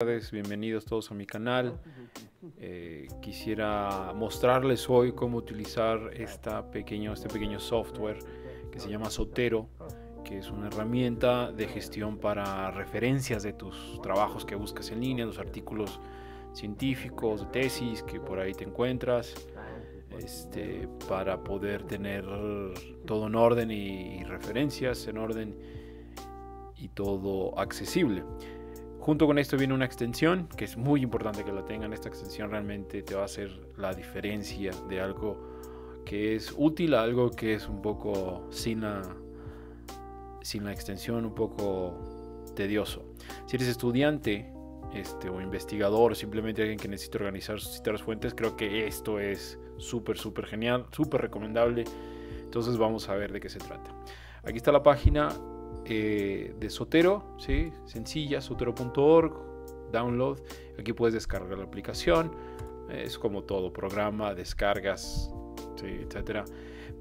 Buenas tardes, bienvenidos todos a mi canal. Eh, quisiera mostrarles hoy cómo utilizar esta pequeño, este pequeño software que se llama Sotero, que es una herramienta de gestión para referencias de tus trabajos que buscas en línea, los artículos científicos, tesis que por ahí te encuentras, este, para poder tener todo en orden y referencias en orden y todo accesible. Junto con esto viene una extensión, que es muy importante que la tengan. Esta extensión realmente te va a hacer la diferencia de algo que es útil a algo que es un poco sin la, sin la extensión, un poco tedioso. Si eres estudiante este, o investigador, simplemente alguien que necesita organizar, sus citas fuentes, creo que esto es súper, súper genial, súper recomendable. Entonces vamos a ver de qué se trata. Aquí está la página eh, de Sotero, ¿sí? sencilla, sotero.org, download, aquí puedes descargar la aplicación, es como todo, programa, descargas, etc etcétera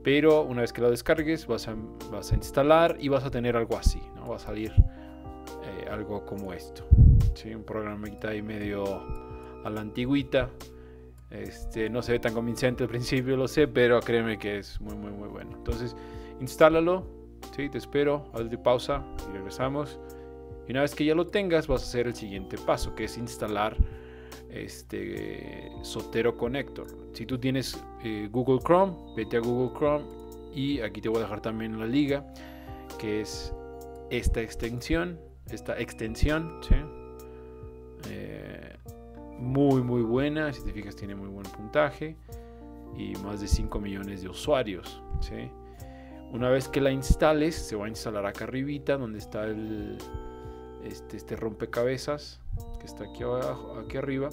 pero una vez que lo descargues vas a, vas a, instalar y vas a tener algo así, ¿no? va a salir eh, algo como esto, ¿sí? un está ahí medio a la antigüita, este, no se ve tan convincente al principio, lo sé, pero créeme que es muy muy muy bueno, entonces instálalo, te espero, haz de pausa y regresamos. Y una vez que ya lo tengas, vas a hacer el siguiente paso, que es instalar este Sotero Connector. Si tú tienes eh, Google Chrome, vete a Google Chrome y aquí te voy a dejar también la liga, que es esta extensión, esta extensión, eh, muy muy buena, si te fijas tiene muy buen puntaje y más de 5 millones de usuarios, ¿sí? Una vez que la instales, se va a instalar acá arribita donde está el, este, este, rompecabezas que está aquí abajo, aquí arriba.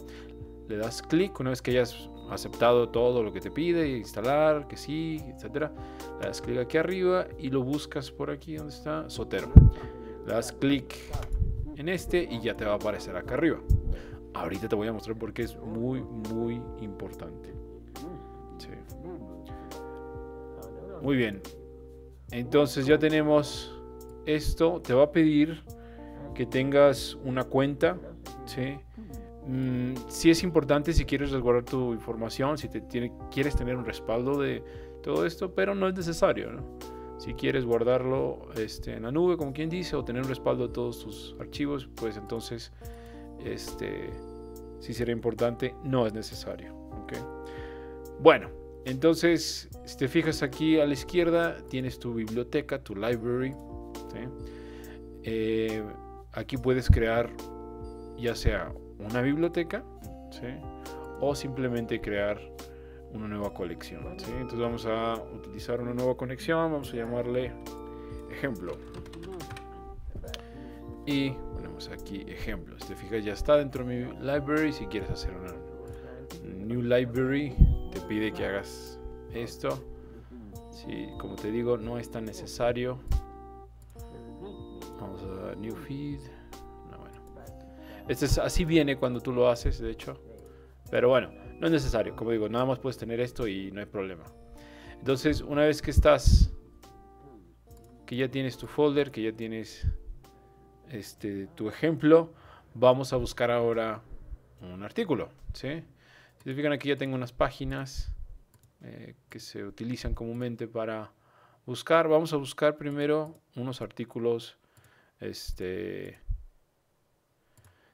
Le das clic una vez que hayas aceptado todo lo que te pide, instalar, que sí, etcétera. Le das clic aquí arriba y lo buscas por aquí donde está Sotero. Le das clic en este y ya te va a aparecer acá arriba. Ahorita te voy a mostrar porque es muy, muy importante. Muy bien. Entonces ya tenemos esto. Te va a pedir que tengas una cuenta. si mm, es importante si quieres resguardar tu información, si te quieres tener un respaldo de todo esto, pero no es necesario. Si quieres guardarlo este, en la nube, como quien dice, o tener un respaldo de todos tus archivos, pues entonces este, si será importante, no es necesario. ¿okay? Bueno, entonces, si te fijas aquí a la izquierda, tienes tu biblioteca, tu library. Eh, aquí puedes crear ya sea una biblioteca o simplemente crear una nueva colección. Entonces vamos a utilizar una nueva conexión, vamos a llamarle ejemplo. Y ponemos aquí ejemplo. Si te fijas ya está dentro de mi library. Si quieres hacer una new library, te pide que hagas esto. Si, como te digo, no es tan necesario. Vamos a New Feed. bueno. Este es, así viene cuando tú lo haces, de hecho. Pero bueno, no es necesario. Como digo, nada más puedes tener esto y no hay problema. Entonces, una vez que estás, que ya tienes tu folder, que ya tienes este, tu ejemplo, vamos a buscar ahora un artículo, ¿sí? Si se fijan aquí ya tengo unas páginas eh, que se utilizan comúnmente para buscar. Vamos a buscar primero unos artículos este,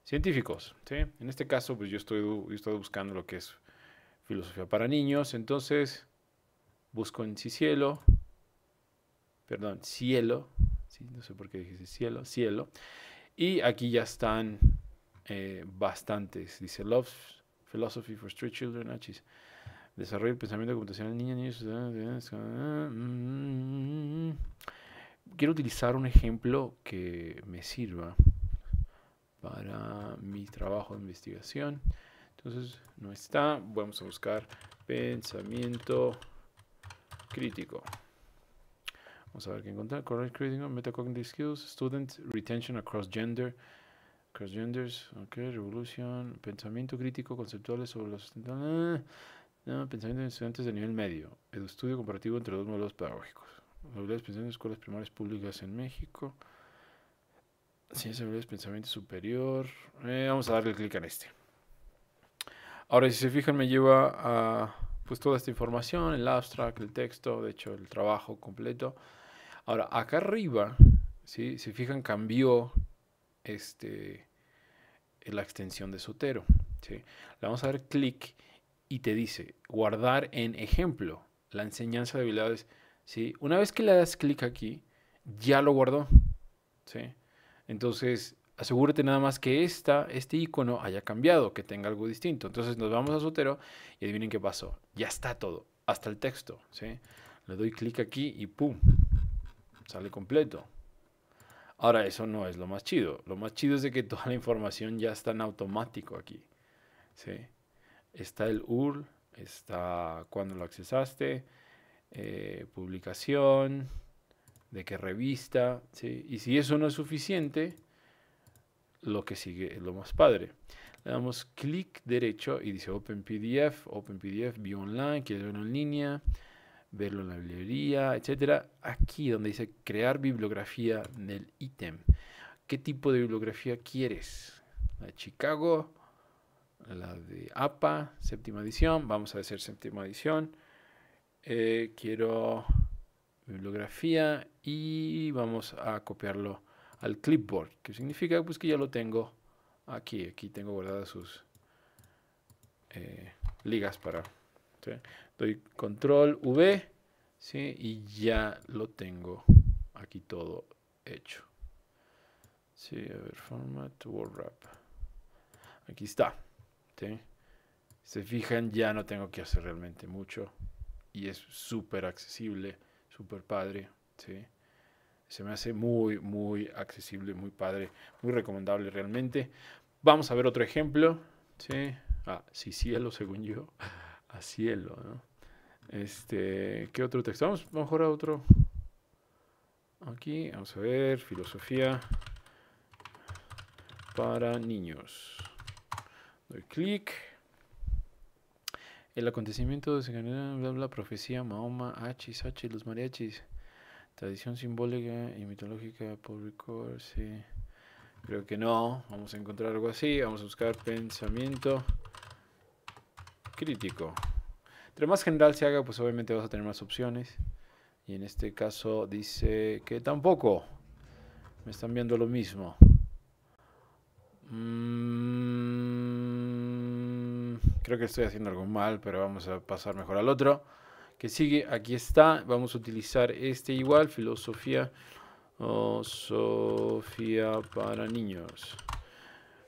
científicos. En este caso, pues yo estoy, buscando lo que es filosofía para niños. Entonces, busco en Cielo. perdón, Cielo, no sé por qué dije Cielo, Cielo. Y aquí ya están eh, bastantes. Dice loves. Philosophy for Street Children, Achis. Ah, Desarrollo el pensamiento computacional niña, niños. Ah, ah, mm. Quiero utilizar un ejemplo que me sirva para mi trabajo de investigación. Entonces, no está. Vamos a buscar pensamiento crítico. Vamos a ver qué encontrar. Correct critical, metacognitive skills, student retention across gender. Cross genders, ok, revolución, pensamiento crítico, conceptual sobre los... Eh, pensamiento de estudiantes de nivel medio, El estudio comparativo entre dos modelos pedagógicos. Habilidades pensamiento en escuelas primarias públicas en México. Ciencia, habilidades, pensamiento superior. Eh, vamos a darle clic en este. Ahora, si se fijan, me lleva a pues, toda esta información, el abstract, el texto, de hecho, el trabajo completo. Ahora, acá arriba, si se fijan, cambió este, la extensión de Sotero. ¿sí? Le vamos a dar clic y te dice guardar en ejemplo la enseñanza de habilidades. ¿sí? Una vez que le das clic aquí, ya lo guardó. Entonces, asegúrate nada más que esta, este icono haya cambiado, que tenga algo distinto. Entonces nos vamos a Sotero y adivinen qué pasó. Ya está todo, hasta el texto. Le doy clic aquí y ¡pum! Sale completo. Ahora, eso no es lo más chido. Lo más chido es de que toda la información ya está en automático aquí. Está el URL, está cuando lo accesaste, eh, publicación, de qué revista. Y si eso no es suficiente, lo que sigue es lo más padre. Le damos clic derecho y dice Open PDF, Open PDF, View Online, quiero en línea verlo en la librería, etcétera. Aquí donde dice crear bibliografía del ítem. ¿Qué tipo de bibliografía quieres? La de Chicago, la de APA, séptima edición. Vamos a hacer séptima edición. Eh, quiero bibliografía y vamos a copiarlo al clipboard, que significa pues que ya lo tengo aquí. Aquí tengo guardadas sus eh, ligas para Doy control V ¿sí? y ya lo tengo aquí todo hecho. Sí, a ver, format wrap. Aquí está. Se fijan, ya no tengo que hacer realmente mucho. Y es súper accesible, súper padre. Se me hace muy, muy accesible, muy padre, muy recomendable realmente. Vamos a ver otro ejemplo. ¿sí? Ah, sí, cielo, según yo a cielo, ¿no? Este, ¿qué otro texto? Vamos mejor a otro. Aquí, vamos a ver, filosofía para niños. Doy clic. El acontecimiento de la bla bla profecía, Mahoma, H H los mariachis. Tradición simbólica y mitológica, público, sí. Creo que no. Vamos a encontrar algo así. Vamos a buscar pensamiento crítico. Entre más general se haga, pues obviamente vas a tener más opciones. Y en este caso dice que tampoco. Me están viendo lo mismo. Mm, creo que estoy haciendo algo mal, pero vamos a pasar mejor al otro. Que sigue, aquí está. Vamos a utilizar este igual, filosofía. Oh, Sofía para niños.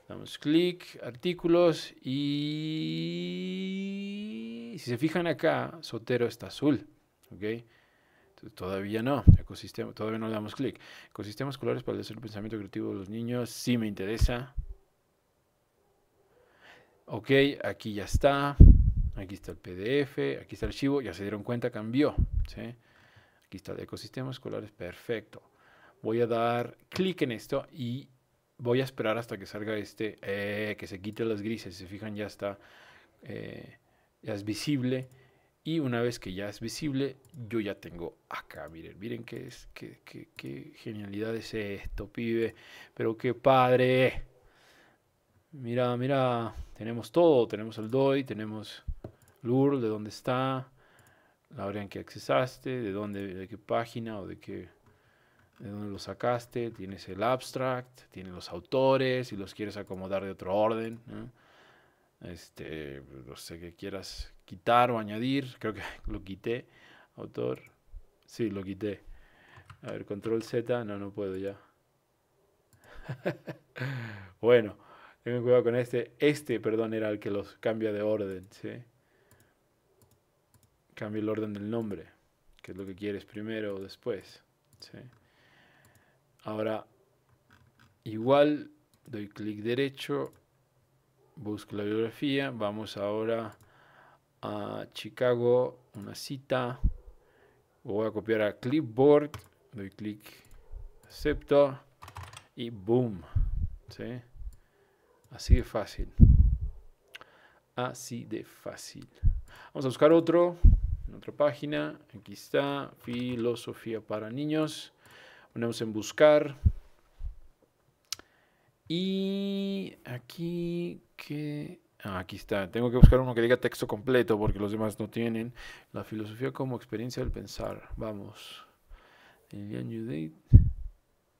Damos clic, artículos y si se fijan acá, Sotero está azul. ¿ok? Todavía no, ecosistema, todavía no le damos clic. Ecosistemas colores para el pensamiento creativo de los niños, sí me interesa. Ok, aquí ya está. Aquí está el PDF, aquí está el archivo, ya se dieron cuenta, cambió. Aquí está el ecosistema escolares, perfecto. Voy a dar clic en esto y voy a esperar hasta que salga este, eh, que se quite las grises, si se fijan ya está, eh, ya es visible. Y una vez que ya es visible, yo ya tengo acá, miren, miren qué, es, qué, qué, genialidad es esto, pibe, pero qué padre. Mira, mira, tenemos todo, tenemos el DOI, tenemos LUR, de dónde está, la hora en que accesaste, de dónde, de qué página o de qué de dónde lo sacaste, tienes el abstract, tienes los autores, si los quieres acomodar de otro orden, este, no sé que quieras quitar o añadir, creo que lo quité, autor, sí, lo quité. A ver, control Z, no, no puedo ya. bueno, tengan cuidado con este, este, perdón, era el que los cambia de orden, ¿sí? Cambia el orden del nombre, que es lo que quieres primero o después, ¿sí? Ahora, igual, doy clic derecho, busco la biografía, vamos ahora a Chicago, una cita, voy a copiar a clipboard, doy clic, acepto y boom, ¿sí? Así de fácil. Así de fácil. Vamos a buscar otro, en otra página, aquí está, filosofía para niños. Ponemos en buscar. Y aquí que... Ah, aquí está. Tengo que buscar uno que diga texto completo porque los demás no tienen. La filosofía como experiencia del pensar. Vamos.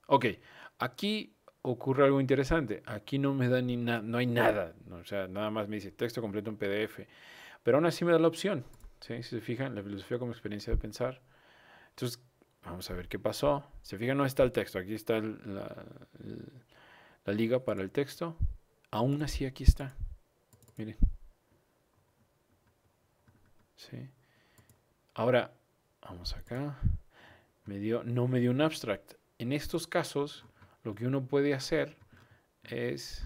Ok. Aquí ocurre algo interesante. Aquí no me da ni nada. No hay nada. O sea, nada más me dice texto completo en PDF. Pero aún así me da la opción. Si se fijan, la filosofía como experiencia de pensar. Entonces, Vamos a ver qué pasó. Se fijan, no está el texto. Aquí está la, liga para el texto. Aún así, aquí está. Miren. ¿Sí? Ahora, vamos acá. Me dio, no me dio un abstract. En estos casos, lo que uno puede hacer es...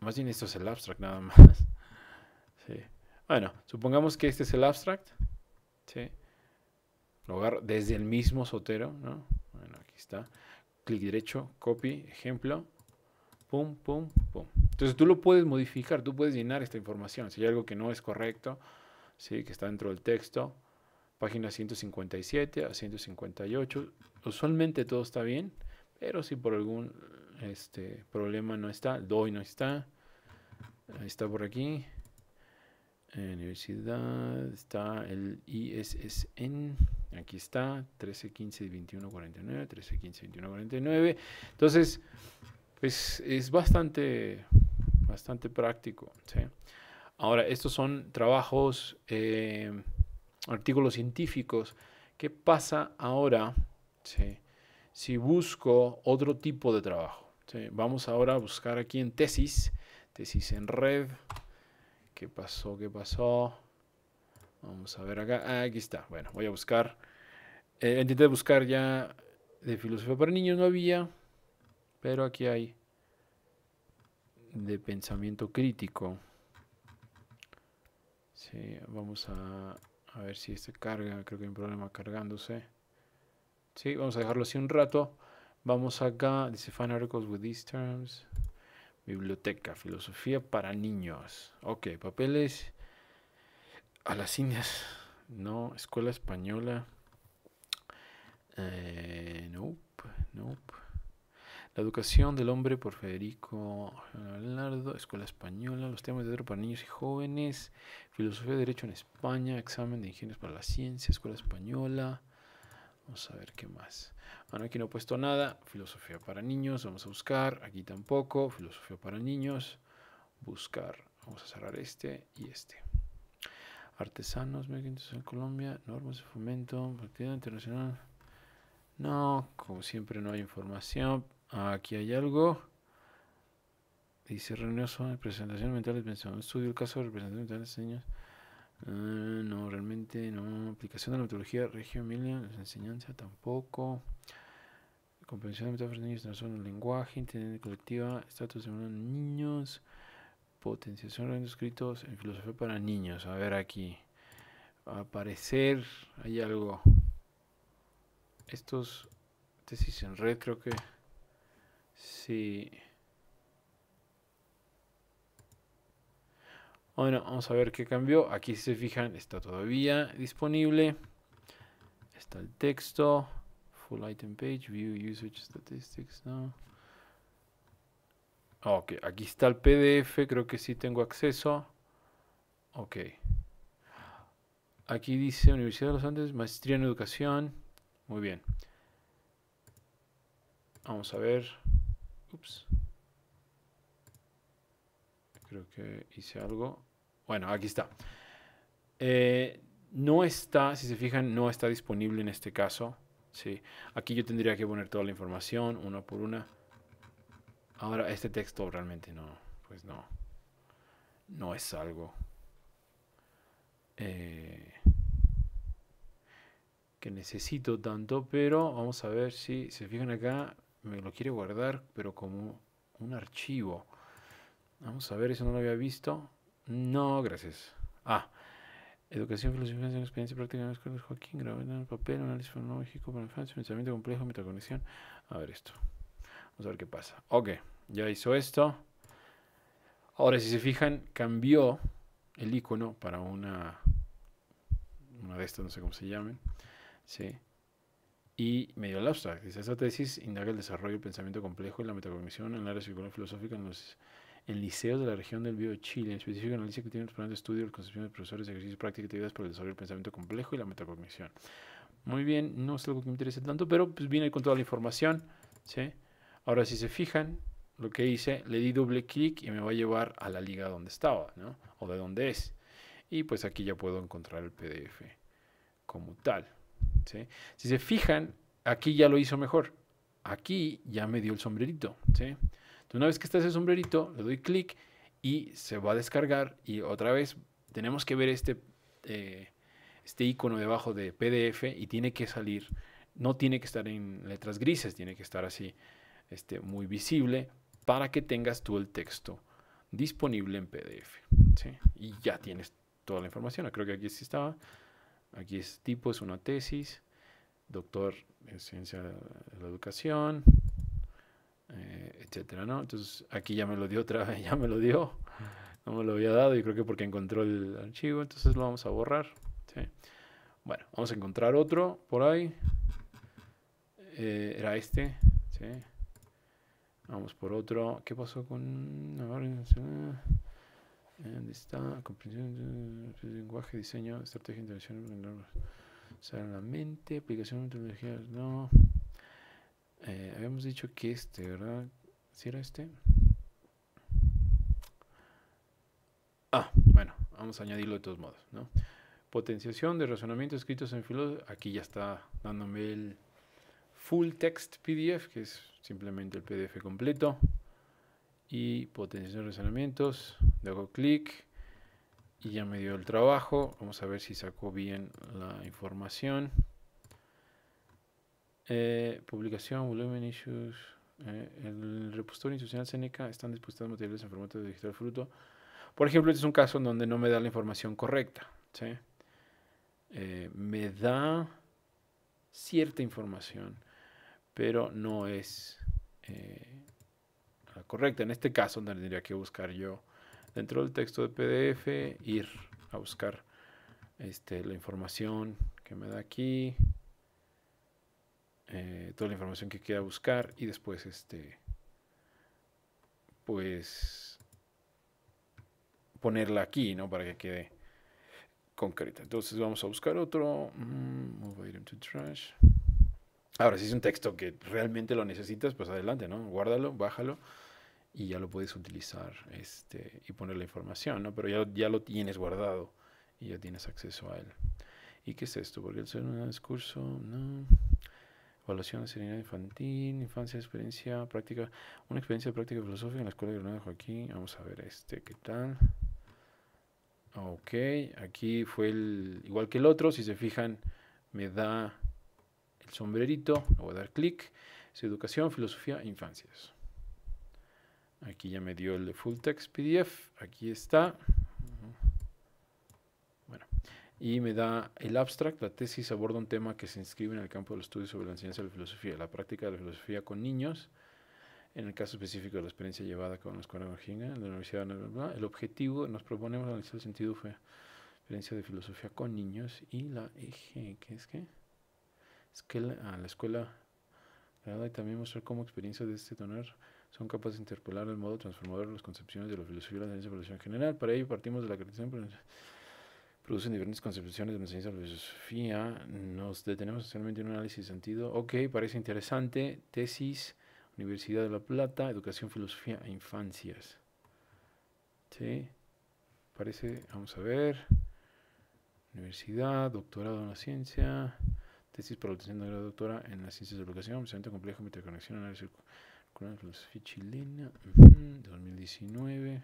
Más bien esto es el abstract nada más. Sí. Bueno, supongamos que este es el abstract. ¿sí? Lo desde el mismo sotero, ¿no? Bueno, aquí está. Clic derecho, copy, ejemplo. Pum, pum, pum. Entonces tú lo puedes modificar, tú puedes llenar esta información. Si hay algo que no es correcto, ¿sí? que está dentro del texto, página 157 a 158. Usualmente todo está bien, pero si por algún este, problema no está, doy no está, está por aquí, universidad, está el ISSN, aquí está, 13, 15, 21, 49, 13, 15, 49. Entonces, pues es bastante, bastante práctico. Ahora, estos son trabajos, eh, artículos científicos. ¿Qué pasa ahora si busco otro tipo de trabajo? Vamos ahora a buscar aquí en tesis, tesis en red, ¿Qué pasó? ¿Qué pasó? Vamos a ver acá. Ah, aquí está. Bueno, voy a buscar. Eh, intenté buscar ya de filosofía para niños, no había. Pero aquí hay de pensamiento crítico. Sí, vamos a, a ver si este carga. Creo que hay un problema cargándose. Sí, vamos a dejarlo así un rato. Vamos acá. Dice Fan Articles with these terms. Biblioteca, filosofía para niños. Ok, papeles a las Indias. No, escuela española. Eh, nope, nope. La educación del hombre por Federico Leonardo, Escuela Española, los temas de teatro para niños y jóvenes, filosofía de derecho en España, examen de ingenieros para la ciencia, Escuela Española, Vamos a ver qué más. Bueno, aquí no he puesto nada. Filosofía para niños. Vamos a buscar. Aquí tampoco. Filosofía para niños. Buscar. Vamos a cerrar este y este. Artesanos, en Colombia. Normas de fomento. partida internacional. No, como siempre no hay información. Aquí hay algo. Dice reunión sobre presentación mental de Estudio el caso de representación mental de niños. Ah, no, realmente no. Aplicación de la metodología Regio Emilia, enseñanza tampoco. Comprensión de metáforas de niños, transformación del lenguaje, inteligencia colectiva, estatus de niños, potenciación de los escritos en filosofía para niños. A ver aquí. A aparecer, hay algo. Estos tesis en red, creo que sí. Bueno, vamos a ver qué cambió. Aquí si se fijan está todavía disponible. Está el texto. Full item page, view usage statistics, ah, Ok, aquí está el PDF, creo que sí tengo acceso. Ok. Aquí dice Universidad de los Andes, maestría en educación. Muy bien. Vamos a ver. Ups creo que hice algo. Bueno, aquí está. Eh, no está, si se fijan, no está disponible en este caso. Sí. Aquí yo tendría que poner toda la información, una por una. Ahora, este texto realmente no, pues no. No es algo eh, que necesito tanto, pero vamos a ver si se fijan acá, me lo quiere guardar, pero como un archivo. Vamos a ver, eso no lo había visto. No, gracias. Ah, educación, filosofía, experiencia práctica en Joaquín, Grabando en el papel, análisis fonológico para infancia, pensamiento complejo, metacognición. A ver esto. Vamos a ver qué pasa. Ok, ya hizo esto. Ahora, si se fijan, cambió el icono para una, una de estas, no sé cómo se llamen. Sí y medio el abstract. Dice, esta tesis indaga el desarrollo del pensamiento complejo y la metacognición en el área circular filosófica en los en liceos de la región del Bío de Chile, en específico analiza que tiene los plan de estudio, la concepción de profesores, ejercicios, prácticos y actividades para el desarrollo pensamiento complejo y la metacognición. Muy bien, no es algo que me interese tanto, pero pues viene con toda la información. ¿sí? Ahora, si se fijan, lo que hice, le di doble clic y me va a llevar a la liga donde estaba, ¿no? O de dónde es. Y pues aquí ya puedo encontrar el PDF como tal. ¿sí? Si se fijan, aquí ya lo hizo mejor. Aquí ya me dio el sombrerito. ¿sí? Una vez que está ese sombrerito, le doy clic y se va a descargar y otra vez tenemos que ver este, eh, este icono debajo de PDF y tiene que salir, no tiene que estar en letras grises, tiene que estar así este, muy visible para que tengas tú el texto disponible en PDF. Y ya tienes toda la información. Creo que aquí sí estaba. Aquí es tipo, es una tesis, doctor en ciencia de la educación, eh, etcétera, ¿no? Entonces aquí ya me lo dio otra vez, ya me lo dio, no me lo había dado y creo que porque encontró el archivo, entonces lo vamos a borrar, Bueno, vamos a encontrar otro por ahí, eh, era este, Vamos por otro, ¿qué pasó con...? ¿Dónde está? Comprensión lenguaje, diseño, estrategia, intervención, la mente, aplicación, tecnologías. no... Eh, habíamos dicho que este, ¿verdad? ¿Si era este? Ah, bueno, vamos a añadirlo de todos modos, ¿no? Potenciación de razonamientos escritos en filo. Aquí ya está dándome el full text PDF, que es simplemente el PDF completo. Y potenciación de razonamientos. Le hago clic y ya me dio el trabajo. Vamos a ver si sacó bien la información. Eh, publicación, volumen, issues. Eh, el repositorio institucional Seneca están dispuestos materiales en formato de digital fruto. Por ejemplo, este es un caso en donde no me da la información correcta. Eh, me da cierta información, pero no es la correcta. En este caso, tendría que buscar yo dentro del texto de PDF, ir a buscar este, la información que me da aquí. Eh, toda la información que quiera buscar y después este pues ponerla aquí, ¿no? Para que quede concreta. Entonces vamos a buscar otro. Mm, Ahora, si es un texto que realmente lo necesitas, pues adelante, ¿no? Guárdalo, bájalo y ya lo puedes utilizar este, y poner la información, ¿no? Pero ya, ya lo tienes guardado y ya tienes acceso a él. ¿Y qué es esto? Porque el ser un discurso, no evaluación de serenidad infantil, infancia, experiencia práctica, una experiencia práctica filosófica en la escuela de Granada Joaquín. Vamos a ver este, ¿qué tal? Ok, aquí fue el, igual que el otro, si se fijan, me da el sombrerito, le voy a dar clic, es educación, filosofía, infancias. Aquí ya me dio el de full text PDF, aquí está y me da el abstract. La tesis aborda un tema que se inscribe en el campo del estudio sobre la enseñanza de la filosofía, la práctica de la filosofía con niños, en el caso específico de la experiencia llevada con la Escuela Virginia, en la Universidad de El objetivo, nos proponemos analizar el sentido fue experiencia de filosofía con niños y la eje, ¿qué es qué? Es que la, ah, la escuela y también mostrar cómo experiencias de este donar son capaces de interpolar el modo transformador de las concepciones de la filosofía y la ciencia de la en general. Para ello partimos de la creación pues, producen diferentes concepciones de la ciencia de la filosofía. Nos detenemos solamente en un análisis de sentido. Ok, parece interesante. Tesis, Universidad de La Plata, Educación, Filosofía e Infancias. Sí, parece, vamos a ver. Universidad, doctorado en la ciencia, tesis para la obtención de la doctora en las ciencias de la educación, pensamiento complejo, interconexión, análisis la filosofía chilena, 2019.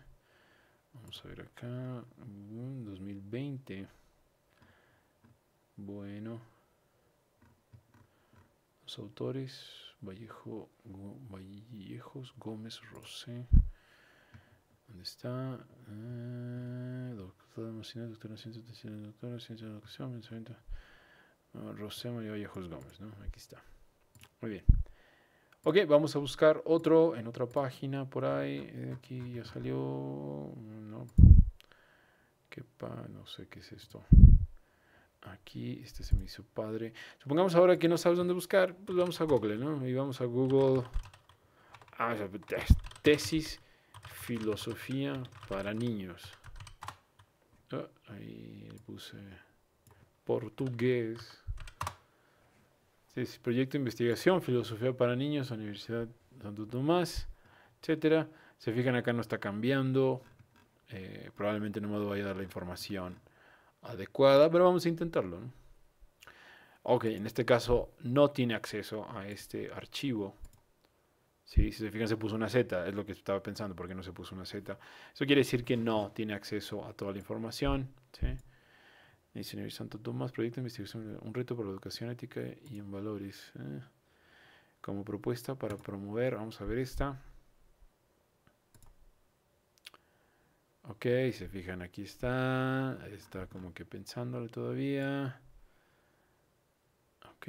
Vamos a ver acá, bueno. Los autores, Vallejo, Vallejos, Gómez, Rosé. ¿Dónde está? Eh, de Macina, doctora Ciencias de Ciencias, doctora Ciencias de Educación, pensamiento. Rosé María Vallejos Gómez, ¿no? Aquí está. Muy bien. Ok, vamos a buscar otro en otra página por ahí. Eh, aquí ya salió. No, pa, no sé qué es esto. Aquí, este se me hizo padre. Supongamos ahora que no sabes dónde buscar, pues vamos a Google, ¿no? Y vamos a Google. Ah, tesis, filosofía para niños. Ah, ahí puse portugués. Tesis, proyecto de investigación, filosofía para niños, Universidad Santo Tomás, etcétera. Se fijan acá no está cambiando. Eh, probablemente no me vaya a dar la información adecuada, pero vamos a intentarlo. Ok, en este caso no tiene acceso a este archivo. ¿Sí? Si se fijan se puso una Z, es lo que estaba pensando, porque no se puso una Z. Eso quiere decir que no tiene acceso a toda la información. ¿sí? Santo Tomás, proyecto de investigación, un reto para la educación ética y en valores. ¿eh? Como propuesta para promover, vamos a ver esta. Ok, se fijan, aquí está. Está como que pensándole todavía. Ok.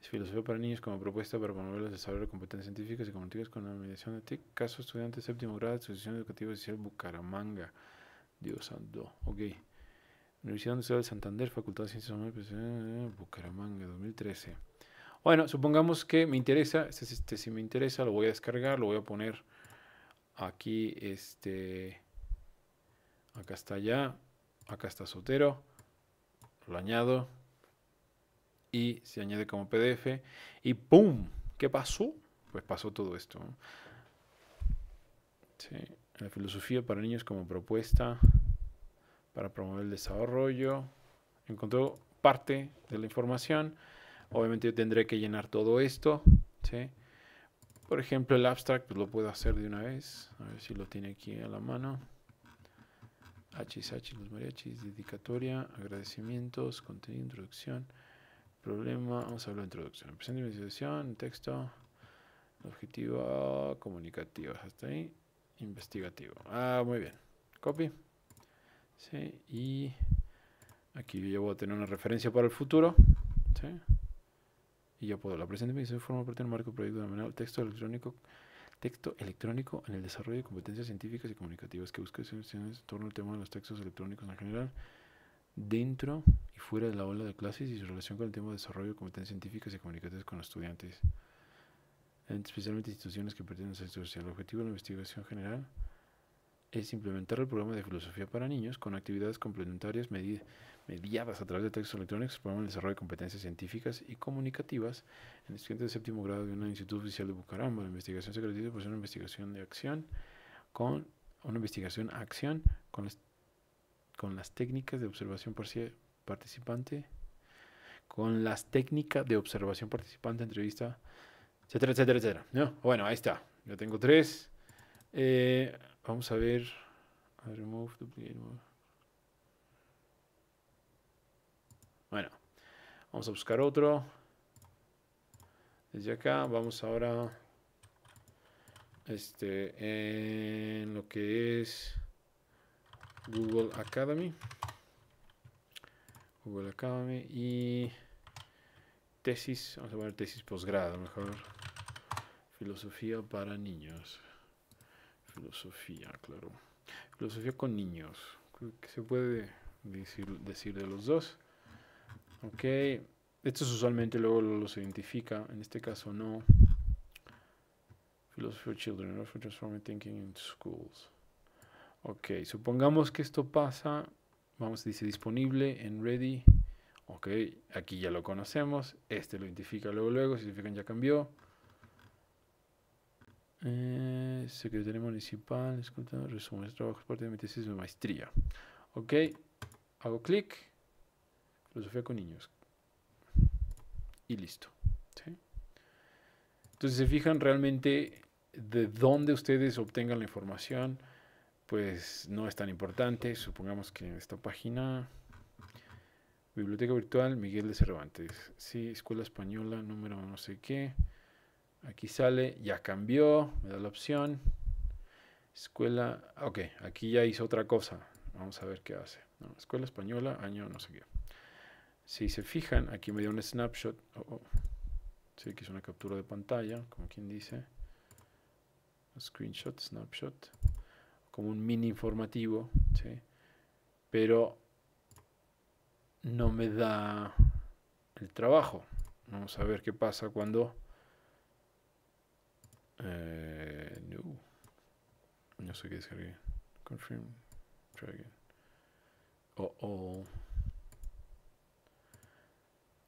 Es filosofía para niños como propuesta para promover el desarrollo de competencias científicas y comunicativas con la mediación de TIC. Caso estudiante séptimo grado, Asociación Educativa Social Bucaramanga. Dios santo. Ok. Universidad de Santander, Facultad de Ciencias Humanas, Bucaramanga, 2013. Bueno, supongamos que me interesa, este, este, si me interesa lo voy a descargar, lo voy a poner Aquí, este... Acá está ya. Acá está Sotero. Lo añado. Y se añade como PDF. Y ¡pum! ¿Qué pasó? Pues pasó todo esto. La filosofía para niños como propuesta para promover el desarrollo. Encontró parte de la información. Obviamente yo tendré que llenar todo esto. ¿sí? Por ejemplo, el abstract pues, lo puedo hacer de una vez. A ver si lo tiene aquí a la mano. HSH, los mariachis, dedicatoria, agradecimientos, contenido, introducción, problema. Vamos a hablar de introducción. presentación, texto, objetivo, comunicativo. Hasta ahí. Investigativo. Ah, muy bien. Copy. Sí, y aquí yo voy a tener una referencia para el futuro. ¿sí? y yo puedo. La presente investigación forma parte del marco marco proyecto denominado texto electrónico, texto electrónico en el desarrollo de competencias científicas y comunicativas que busca soluciones en torno al tema de los textos electrónicos en general, dentro y fuera de la aula de clases y su relación con el tema de desarrollo de competencias científicas y comunicativas con los estudiantes, especialmente instituciones que pertenecen a sector social. El objetivo de la investigación general es implementar el programa de filosofía para niños con actividades complementarias medidas mediadas a través de textos electrónicos, para el desarrollo de competencias científicas y comunicativas en estudiantes de séptimo grado de un instituto oficial de Bucaramba. La investigación se por una investigación de acción con una investigación acción con las, con las técnicas de observación participante, con las técnicas de observación participante, entrevista, etcétera, etcétera, etcétera. No, bueno, ahí está. Yo tengo tres. Eh, vamos a ver. remove, duplicate, Bueno, vamos a buscar otro. Desde acá vamos ahora este, en lo que es Google Academy. Google Academy y tesis, vamos a poner tesis posgrado, mejor. Filosofía para niños. Filosofía, claro. Filosofía con niños. ¿Qué se puede decir de los dos? Ok, esto usualmente luego los identifica, en este caso no. Philosophy Children, for Transforming Thinking in Schools. Ok, supongamos que esto pasa, vamos, dice disponible en Ready. Ok, aquí ya lo conocemos, este lo identifica luego, luego, si se ya cambió. Eh, Secretaría Municipal, resumen de trabajos, parte de mi tesis de maestría. Ok, hago clic Filosofía con niños. Y listo. Entonces se fijan realmente de dónde ustedes obtengan la información, pues no es tan importante. Supongamos que en esta página, Biblioteca Virtual Miguel de Cervantes. Sí, Escuela Española, número no sé qué. Aquí sale, ya cambió, me da la opción. Escuela, ok, aquí ya hizo otra cosa. Vamos a ver qué hace. escuela Española, año no sé qué. Si se fijan, aquí me dio un snapshot. Oh, oh. que es una captura de pantalla, como quien dice. Screenshot, snapshot. Como un mini informativo. Pero no me da el trabajo. Vamos a ver qué pasa cuando... Eh, no. sé qué descargué. Confirm. Try again. Oh, oh.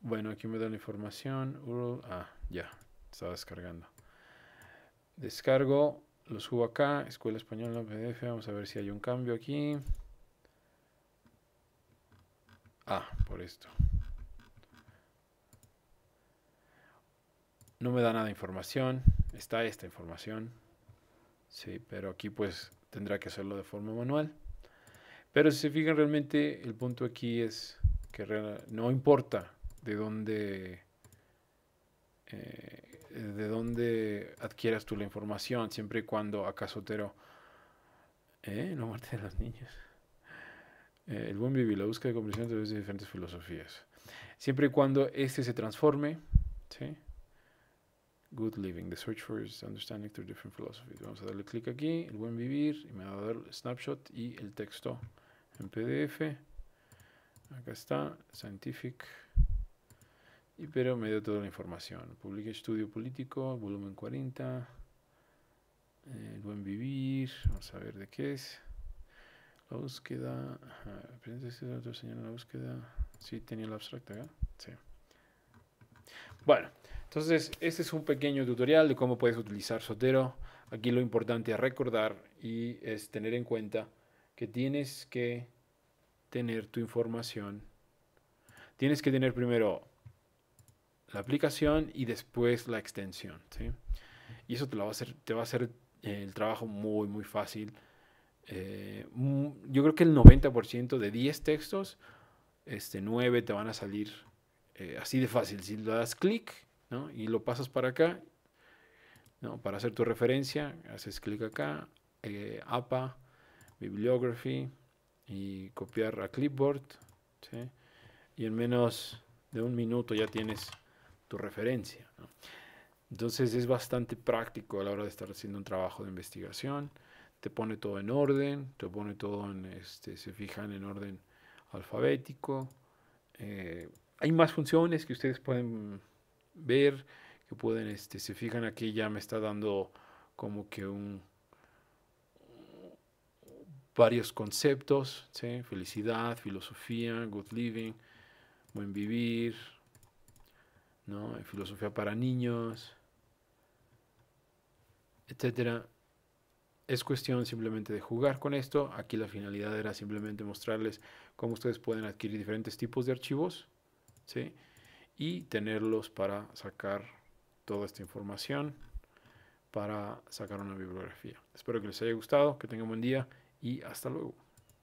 Bueno, aquí me da la información. Ah, ya. Estaba descargando. Descargo. Lo subo acá. Escuela Española PDF. Vamos a ver si hay un cambio aquí. Ah, por esto. No me da nada de información. Está esta información. Sí, pero aquí pues tendrá que hacerlo de forma manual. Pero si se fijan realmente el punto aquí es que no importa de dónde, eh, de dónde adquieras tú la información, siempre y cuando Acasotero... ¿Eh? La muerte de los niños. Eh, el buen vivir, la búsqueda de comprensión a través de diferentes filosofías. Siempre y cuando este se transforme, ¿sí? Good Living, The Search for Understanding Through Different Philosophies. Vamos a darle clic aquí, el buen vivir, y me va a dar el snapshot y el texto en PDF. Acá está, Scientific. Y, pero me dio toda la información. Publica Estudio Político, volumen 40. Eh, el buen vivir, vamos a ver de qué es. La búsqueda, otro este señor la búsqueda. Sí, tenía el abstracto acá. Sí. Bueno, entonces este es un pequeño tutorial de cómo puedes utilizar Sotero. Aquí lo importante a recordar y es tener en cuenta que tienes que tener tu información. Tienes que tener primero la aplicación y después la extensión. Y eso te, va a hacer, te va a eh, el trabajo muy, muy fácil. Eh, mm, yo creo que el 90% de 10 textos, este, 9 te van a salir eh, así de fácil. Si le das clic y lo pasas para acá, ¿no? para hacer tu referencia, haces clic acá, APA, Bibliography y copiar a Clipboard. Y en menos de un minuto ya tienes tu referencia. Entonces es bastante práctico a la hora de estar haciendo un trabajo de investigación. Te pone todo en orden, te pone todo en, este, se fijan en orden alfabético. Eh, hay más funciones que ustedes pueden ver, que pueden, este, se fijan aquí ya me está dando como que un varios conceptos, felicidad, filosofía, good living, buen vivir, ¿no? filosofía para niños, etcétera. Es cuestión simplemente de jugar con esto. Aquí la finalidad era simplemente mostrarles cómo ustedes pueden adquirir diferentes tipos de archivos y tenerlos para sacar toda esta información, para sacar una bibliografía. Espero que les haya gustado, que tengan buen día y hasta luego.